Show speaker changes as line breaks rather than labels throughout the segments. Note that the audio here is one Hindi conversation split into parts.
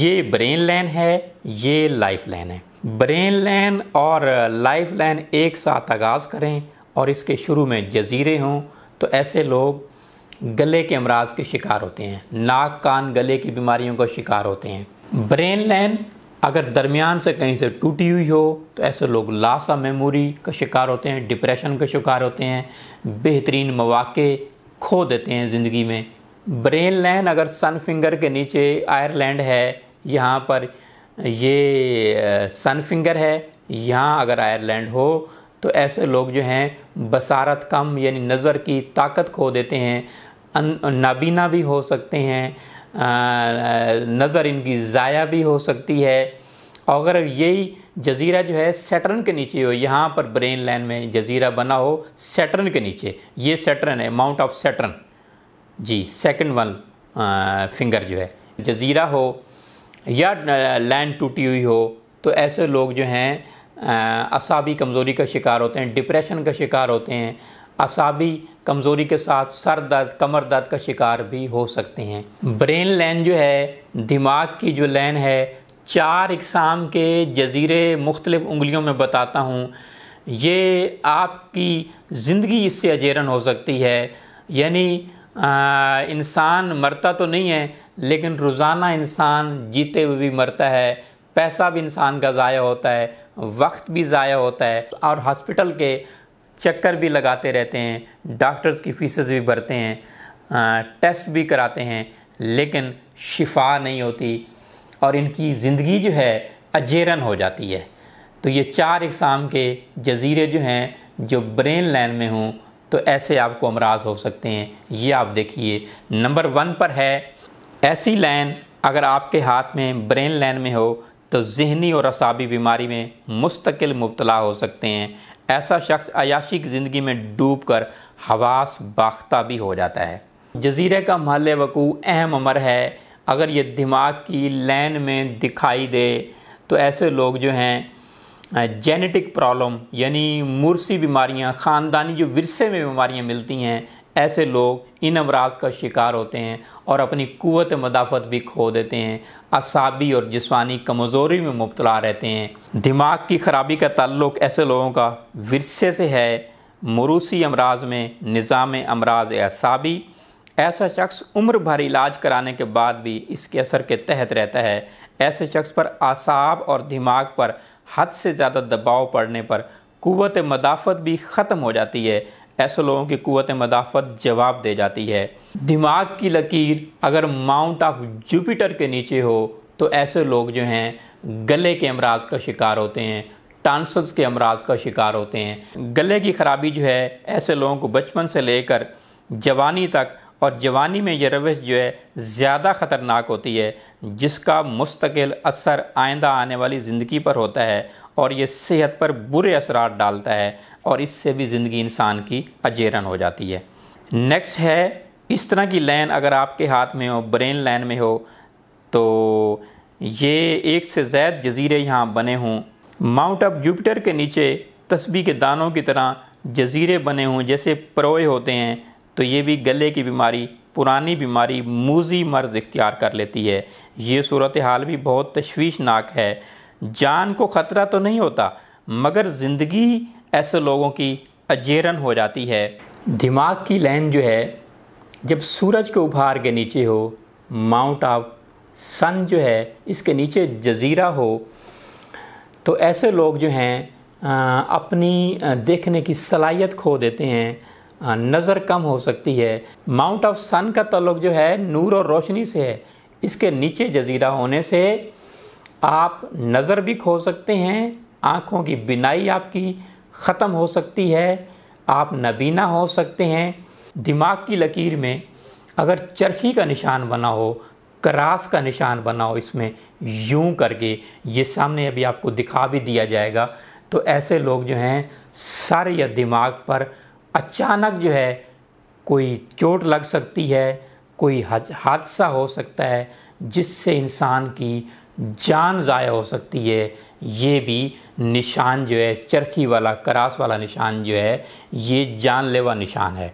ये ब्रेन लैन है ये लाइफ लाइन है ब्रेन लैन और लाइफ लाइन एक साथ आगाज़ करें और इसके शुरू में जजीरे हों तो ऐसे लोग गले के अमराज के शिकार होते हैं नाक कान गले की बीमारियों का शिकार होते हैं ब्रेन लैन अगर दरमियान से कहीं से टूटी हुई हो तो ऐसे लोग लासा मेमोरी का शिकार होते हैं डिप्रेशन का शिकार होते हैं बेहतरीन मौाक़े खो देते हैं ज़िंदगी में ब्रेन लैन अगर सन फिंगर के नीचे आयरलैंड है यहाँ पर ये सन फिंगर है यहाँ अगर आयरलैंड हो तो ऐसे लोग जो हैं बसारत कम यानी नज़र की ताकत खो देते हैं नाबीना भी हो सकते हैं नज़र इनकी ज़ाया भी हो सकती है और अगर यही जजीरा जो है सेटरन के नीचे हो यहाँ पर ब्रेन लैंड में जजीरा बना हो सेटरन के नीचे ये सेटरन है माउंट ऑफ सेटरन जी सेकंड वन फिंगर जो है जजीरा हो या लैंड टूटी हुई हो तो ऐसे लोग जो हैं असाबी कमज़ोरी का शिकार होते हैं डिप्रेशन का शिकार होते हैं असाबी कमज़ोरी के साथ सर दर्द कमर दर्द का शिकार भी हो सकते हैं ब्रेन लैन जो है दिमाग की जो लैन है चार इकसाम के जजीरे मुख्तलिफ़ उंगलियों में बताता हूँ ये आपकी ज़िंदगी इससे अजेरन हो सकती है यानी इंसान मरता तो नहीं है लेकिन रोज़ाना इंसान जीते हुए भी मरता है पैसा भी इंसान का ज़ाया होता है वक्त भी ज़ाया होता है और हॉस्पिटल के चक्कर भी लगाते रहते हैं डॉक्टर्स की फीसेस भी भरते हैं टेस्ट भी कराते हैं लेकिन शिफा नहीं होती और इनकी ज़िंदगी जो है अजेरन हो जाती है तो ये चार इकसाम के जजीरे जो हैं जो ब्रेन लैन में हों तो ऐसे आपको अमराज हो सकते हैं ये आप देखिए नंबर वन पर है ऐसी लाइन अगर आपके हाथ में ब्रेन लाइन में हो तो जहनी और असाबी बीमारी में मुस्तकिल मुबतला हो सकते हैं ऐसा शख्स अयाशी की ज़िंदगी में डूब कर हवास बाख्ता भी हो जाता है जजीरे का महल वकू अहम अमर है अगर ये दिमाग की लाइन में दिखाई दे तो ऐसे लोग जो हैं जेनेटिक प्रॉब्लम यानी मुरसी बीमारियां ख़ानदानी जो विरसे में बीमारियां मिलती हैं ऐसे लोग इन अमराज का शिकार होते हैं और अपनी कुत मदाफ़त भी खो देते हैं असाबी और जिसमानी कमज़ोरी में मुबतला रहते हैं दिमाग की ख़राबी का ताल्लुक ऐसे लोगों का विरसे से है मरूसी अमराज में निज़ाम अमराज असाबी ऐसा शख्स उम्र भर इलाज कराने के बाद भी इसके असर के तहत रहता है ऐसे शख्स पर आसाब और दिमाग पर हद से ज़्यादा दबाव पड़ने पर कुत मदाफ़त भी ख़त्म हो जाती है ऐसे लोगों की कुत मदाफ़त जवाब दे जाती है दिमाग की लकीर अगर माउंट ऑफ जुपिटर के नीचे हो तो ऐसे लोग जो हैं गले के अमराज का शिकार होते हैं टांसल्स के अमराज का शिकार होते हैं गले की ख़राबी जो है ऐसे लोगों को बचपन से लेकर जवानी तक और जवानी में यह रविश जो है ज़्यादा ख़तरनाक होती है जिसका मुस्तकिल असर आइंदा आने वाली ज़िंदगी पर होता है और ये सेहत पर बुरे असरार डालता है और इससे भी ज़िंदगी इंसान की अजेरन हो जाती है नेक्स्ट है इस तरह की लाइन अगर आपके हाथ में हो ब्रेन लाइन में हो तो ये एक से ज़ायद जजीरे यहाँ बने हों माउंट ऑफ जुपिटर के नीचे तस्बी के दानों की तरह जजीरे बने हों जैसे परोए होते हैं तो ये भी गले की बीमारी पुरानी बीमारी मूजी मर्ज इख्तियार कर लेती है ये सूरत हाल भी बहुत तशवीशनाक है जान को ख़तरा तो नहीं होता मगर ज़िंदगी ऐसे लोगों की अजेरन हो जाती है दिमाग की लाइन जो है जब सूरज के उभार के नीचे हो माउंट ऑफ सन जो है इसके नीचे जजीरा हो तो ऐसे लोग जो हैं अपनी देखने की सलाहियत खो देते हैं हाँ, नज़र कम हो सकती है माउंट ऑफ सन का तल्लक जो है नूर और रोशनी से है इसके नीचे जजीरा होने से आप नज़र भी खो सकते हैं आँखों की बिनाई आपकी ख़त्म हो सकती है आप नबीना हो सकते हैं दिमाग की लकीर में अगर चरखी का निशान बना हो क्रास का निशान बनाओ इसमें यूं करके ये सामने अभी आपको दिखा भी दिया जाएगा तो ऐसे लोग जो हैं सर या दिमाग पर अचानक जो है कोई चोट लग सकती है कोई हादसा हो सकता है जिससे इंसान की जान ज़ाया हो सकती है ये भी निशान जो है चरखी वाला करास वाला निशान जो है ये जानलेवा निशान है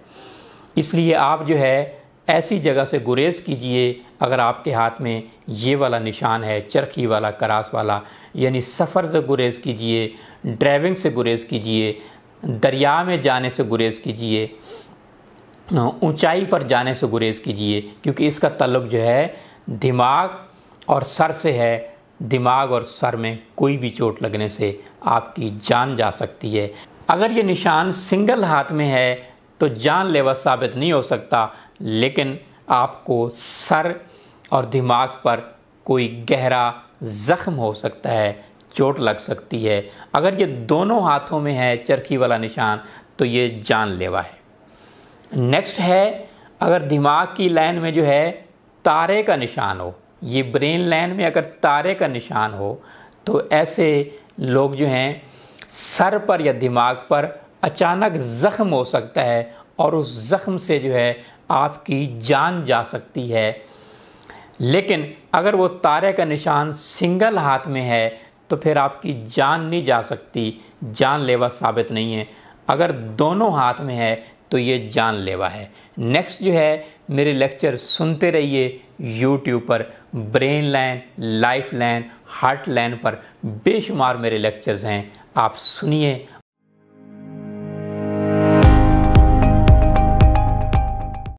इसलिए आप जो है ऐसी जगह से गुरेज कीजिए अगर आपके हाथ में ये वाला निशान है चरखी वाला करास वाला यानी सफ़र से गुरेज कीजिए ड्राइविंग से गुरेज कीजिए दरिया में जाने से गुरेज कीजिए ऊंचाई पर जाने से गुरेज कीजिए क्योंकि इसका तल्लुक जो है दिमाग और सर से है दिमाग और सर में कोई भी चोट लगने से आपकी जान जा सकती है अगर ये निशान सिंगल हाथ में है तो जानलेवा साबित नहीं हो सकता लेकिन आपको सर और दिमाग पर कोई गहरा ज़ख्म हो सकता है चोट लग सकती है अगर ये दोनों हाथों में है चरखी वाला निशान तो ये जानलेवा है नेक्स्ट है अगर दिमाग की लाइन में जो है तारे का निशान हो ये ब्रेन लाइन में अगर तारे का निशान हो तो ऐसे लोग जो हैं सर पर या दिमाग पर अचानक ज़ख्म हो सकता है और उस ज़ख्म से जो है आपकी जान जा सकती है लेकिन अगर वो तारे का निशान सिंगल हाथ में है तो फिर आपकी जान नहीं जा सकती जानलेवा साबित नहीं है अगर दोनों हाथ में है तो ये जानलेवा है नेक्स्ट जो है मेरे लेक्चर सुनते रहिए यूट्यूब पर brain line life line heart line पर बेशुमार मेरे लेक्चर्स हैं आप सुनिए